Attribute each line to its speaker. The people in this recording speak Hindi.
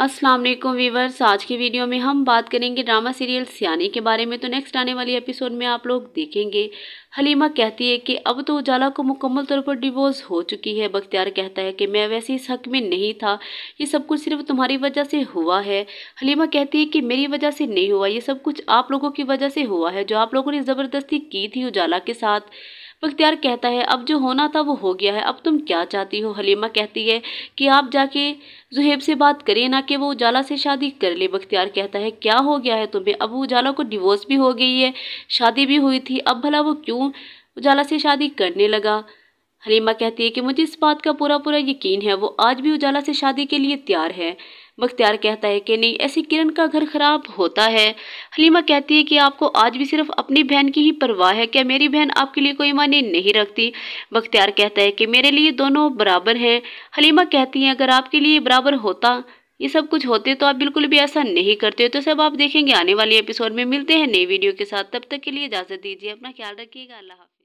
Speaker 1: अस्सलाम वालेकुम वीवर्स आज की वीडियो में हम बात करेंगे ड्रामा सीरियल सियाने के बारे में तो नेक्स्ट आने वाली एपिसोड में आप लोग देखेंगे हलीमा कहती है कि अब तो उजाला को मुकम्मल तौर पर डिवोर्स हो चुकी है बख्तियार कहता है कि मैं वैसे इस हक में नहीं था ये सब कुछ सिर्फ तुम्हारी वजह से हुआ है हलीमा कहती है कि मेरी वजह से नहीं हुआ ये सब कुछ आप लोगों की वजह से हुआ है जो आप लोगों ने ज़बरदस्ती की थी उजाला के साथ बख्तियार कहता है अब जो होना था वो हो गया है अब तुम क्या चाहती हो हलीमा कहती है कि आप जाके जुहेब से बात करें ना कि वो उजाला से शादी कर ले बख्तियार कहता है क्या हो गया है तुम्हें अब उजाला को डिवोर्स भी हो गई है शादी भी हुई थी अब भला वो क्यों उजाला से शादी करने लगा हलीमा कहती है कि मुझे इस बात का पूरा पूरा यकीन है वो आज भी उजाला से शादी के लिए तैयार है बख्तियार कहता है कि नहीं ऐसे किरण का घर खराब होता है हलीमा कहती है कि आपको आज भी सिर्फ अपनी बहन की ही परवाह है क्या मेरी बहन आपके लिए कोई मानी नहीं रखती बख्तियार कहता है कि मेरे लिए दोनों बराबर हैं हलीमा कहती हैं अगर आपके लिए बराबर होता ये सब कुछ होते तो आप बिल्कुल भी ऐसा नहीं करते तो सब आप देखेंगे आने वाले एपिसोड में मिलते हैं नई वीडियो के साथ तब तक के लिए इजाज़त दीजिए अपना ख्याल रखिएगा अल्लाह